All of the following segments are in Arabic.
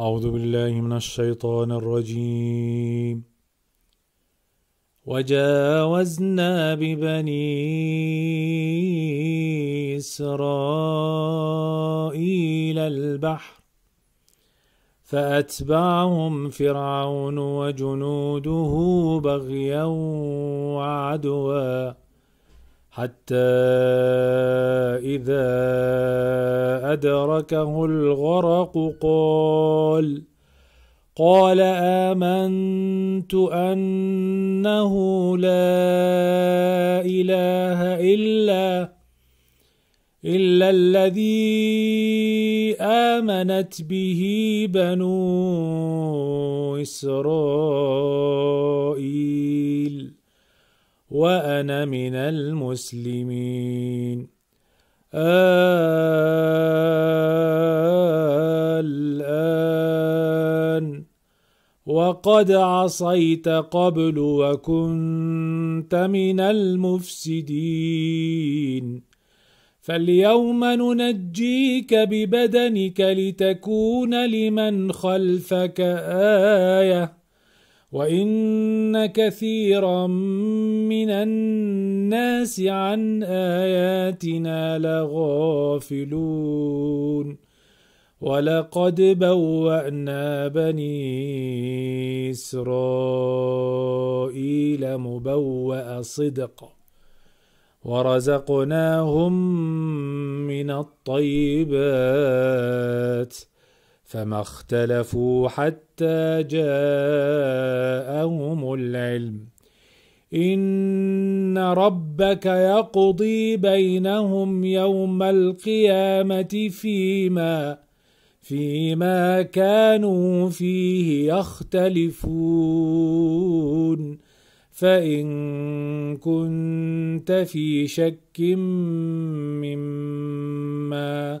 أعوذ بالله من الشيطان الرجيم وجاوزنا ببني إسرائيل البحر فأتبعهم فرعون وجنوده بغيا وعدوا حتى إذا أدركه الغرق قال قال آمنت أنه لا إله إلا إلا الذي آمنت به بنو إسرائيل وانا من المسلمين الان وقد عصيت قبل وكنت من المفسدين فاليوم ننجيك ببدنك لتكون لمن خلفك ايه وان كثيرا من الناس عن اياتنا لغافلون ولقد بوانا بني اسرائيل مبوا صدق ورزقناهم من الطيبات ۖ فما اختلفوا حتى جاءهم العلم ان ربك يقضي بينهم يوم القيامه فيما فيما كانوا فيه يختلفون فان كنت في شك مما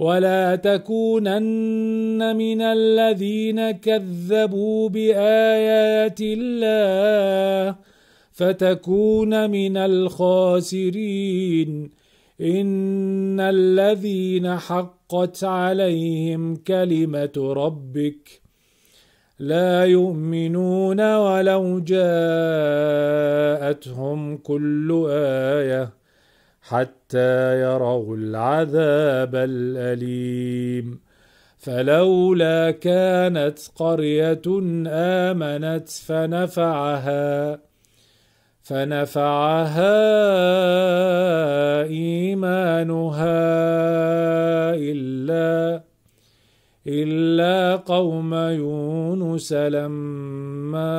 ولا تكونن من الذين كذبوا بايات الله فتكون من الخاسرين ان الذين حقت عليهم كلمه ربك لا يؤمنون ولو جاءتهم كل ايه حتى يروا العذاب الاليم فلولا كانت قريه امنت فنفعها فنفعها ايمانها الا الا قوم يونس لما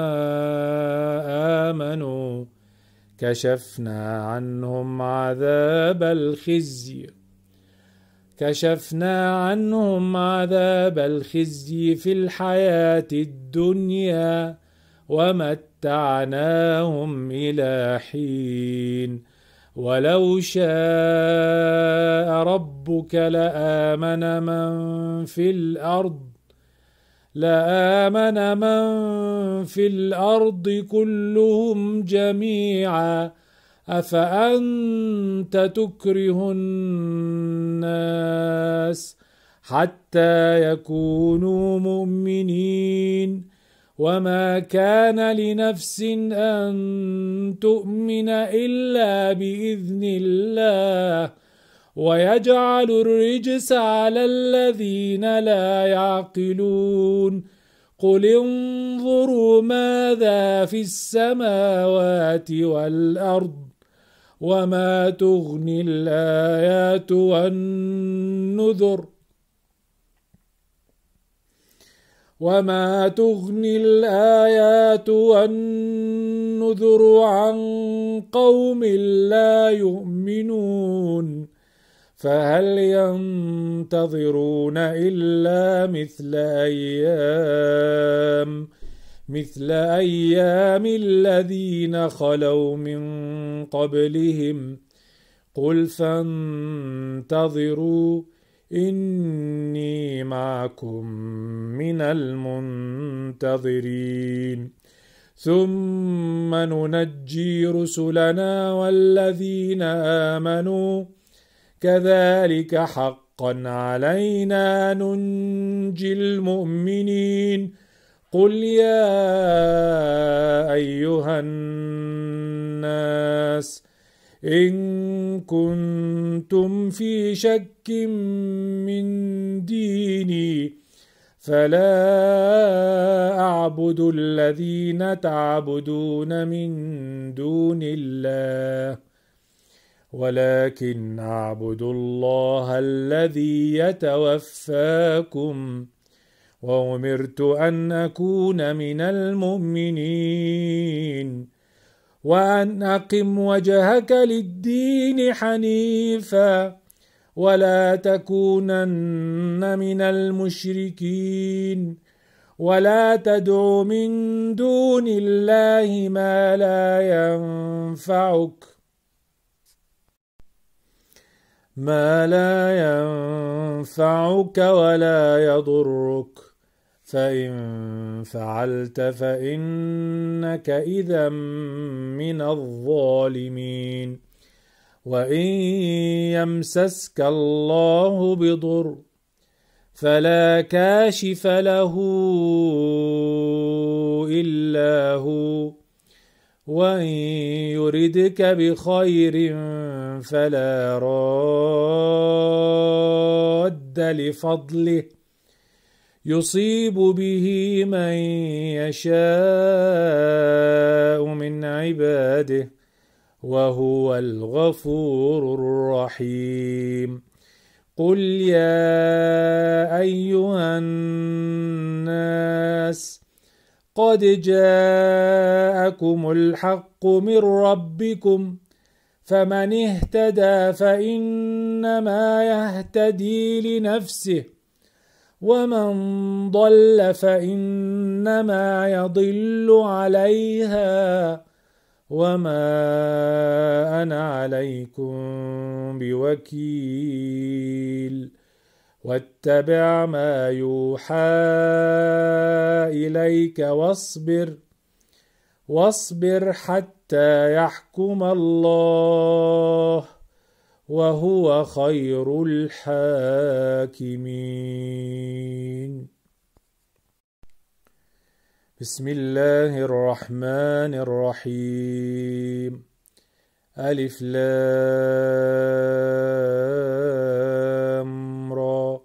امنوا كشفنا عنهم عذاب الخزي كشفنا عنهم عذاب الخزي في الحياة الدنيا ومتعناهم إلى حين ولو شاء ربك لآمن من في الأرض لآمن من في الأرض كلهم جميعا أفأنت تكره الناس حتى يكونوا مؤمنين وما كان لنفس أن تؤمن إلا بإذن الله ويجعل الرجس على الذين لا يعقلون قل انظروا ماذا في السماوات والارض وما تغني الايات والنذر وما تغني الايات والنذر عن قوم لا يؤمنون فهل ينتظرون إلا مثل أيام مثل أيام الذين خلوا من قبلهم قل فانتظروا إني معكم من المنتظرين ثم ننجي رسلنا والذين آمنوا كذلك حقا علينا ننجي المؤمنين قل يا ايها الناس ان كنتم في شك من ديني فلا اعبد الذين تعبدون من دون الله ولكن اعبدوا الله الذي يتوفاكم وامرت ان اكون من المؤمنين وان اقم وجهك للدين حنيفا ولا تكونن من المشركين ولا تدع من دون الله ما لا ينفعك ما لا ينفعك ولا يضرك فان فعلت فانك اذا من الظالمين وان يمسسك الله بضر فلا كاشف له الا هو وان يردك بخير فلا راد لفضله يصيب به من يشاء من عباده وهو الغفور الرحيم قل يا ايها الناس قد جاءكم الحق من ربكم فمن اهتدى فإنما يهتدي لنفسه ومن ضل فإنما يضل عليها وما أنا عليكم بوكيل واتبع ما يوحى إليك واصبر واصبر حتى حتى يحكم الله وهو خير الحاكمين بسم الله الرحمن الرحيم ألف لام را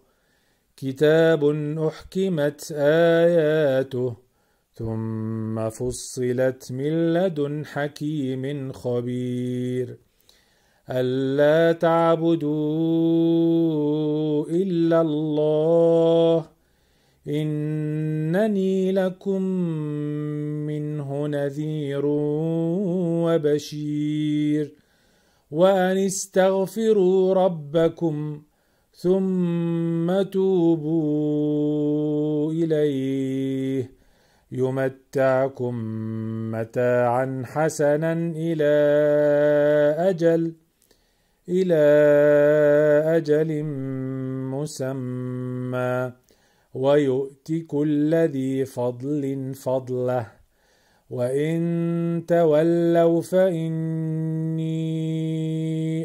كتاب أحكمت آياته ثم فصلت من لدن حكيم خبير الا تعبدوا الا الله انني لكم منه نذير وبشير وان استغفروا ربكم ثم توبوا اليه يمتعكم متاعا حسنا إلى أجل إلى أجل مسمى ويؤت كل ذي فضل فضله وإن تولوا فإني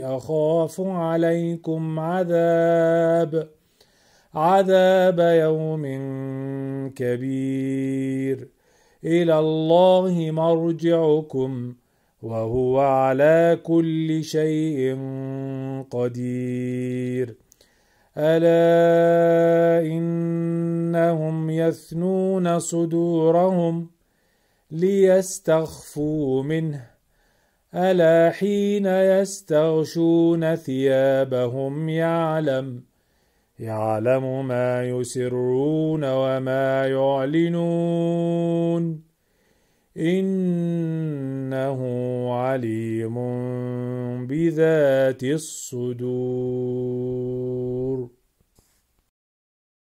أخاف عليكم عذاب' عذاب يوم كبير الى الله مرجعكم وهو على كل شيء قدير الا انهم يثنون صدورهم ليستخفوا منه الا حين يستغشون ثيابهم يعلم يعلم ما يسرون وما يعلنون انه عليم بذات الصدور